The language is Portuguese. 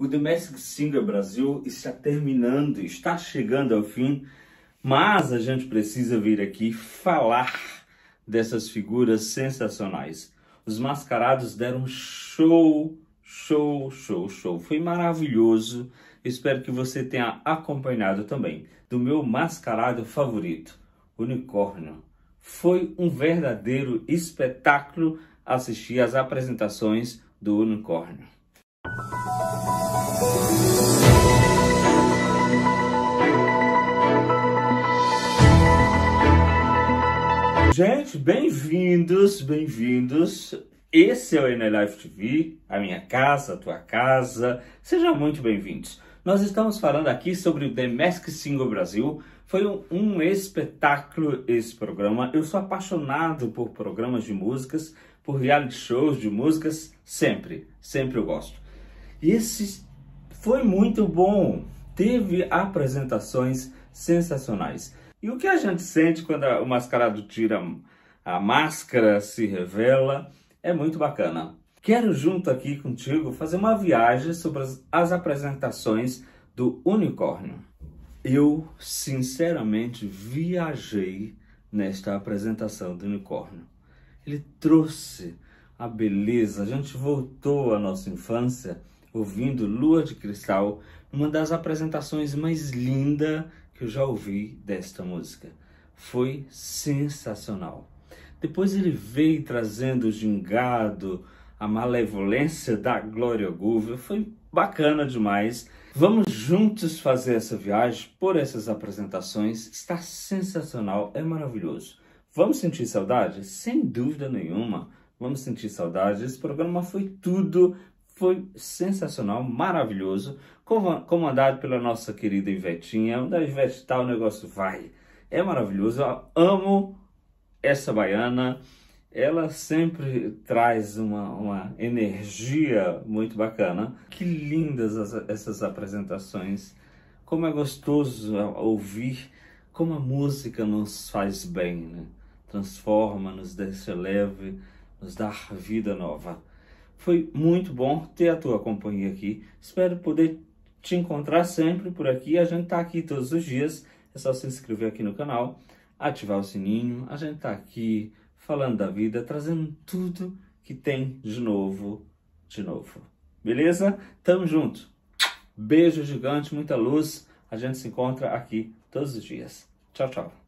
O domestic Singer Brasil está terminando, está chegando ao fim, mas a gente precisa vir aqui falar dessas figuras sensacionais. Os mascarados deram show, show, show, show. Foi maravilhoso. Espero que você tenha acompanhado também do meu mascarado favorito, Unicórnio. Foi um verdadeiro espetáculo assistir às apresentações do Unicórnio. Gente, bem-vindos, bem-vindos. Esse é o Life TV, a minha casa, a tua casa. Sejam muito bem-vindos. Nós estamos falando aqui sobre o The Mask Single Brasil. Foi um, um espetáculo esse programa. Eu sou apaixonado por programas de músicas, por reality shows de músicas, sempre, sempre eu gosto. E esse foi muito bom. Teve apresentações sensacionais. E o que a gente sente quando o mascarado tira a máscara, se revela, é muito bacana. Quero, junto aqui contigo, fazer uma viagem sobre as, as apresentações do unicórnio. Eu, sinceramente, viajei nesta apresentação do unicórnio. Ele trouxe a beleza, a gente voltou à nossa infância ouvindo Lua de Cristal, uma das apresentações mais linda que eu já ouvi desta música. Foi sensacional. Depois ele veio trazendo o gingado, a malevolência da Glória Gouveia. Foi bacana demais. Vamos juntos fazer essa viagem por essas apresentações. Está sensacional, é maravilhoso. Vamos sentir saudade? Sem dúvida nenhuma. Vamos sentir saudade. Esse programa foi tudo foi sensacional, maravilhoso, comandado pela nossa querida Ivetinha. Da Ivete tá, o negócio vai. É maravilhoso, eu amo essa baiana. Ela sempre traz uma, uma energia muito bacana. Que lindas as, essas apresentações. Como é gostoso ouvir, como a música nos faz bem, né? transforma, nos deixa leve, nos dá vida nova. Foi muito bom ter a tua companhia aqui. Espero poder te encontrar sempre por aqui. A gente tá aqui todos os dias. É só se inscrever aqui no canal, ativar o sininho. A gente tá aqui falando da vida, trazendo tudo que tem de novo, de novo. Beleza? Tamo junto. Beijo gigante, muita luz. A gente se encontra aqui todos os dias. Tchau, tchau.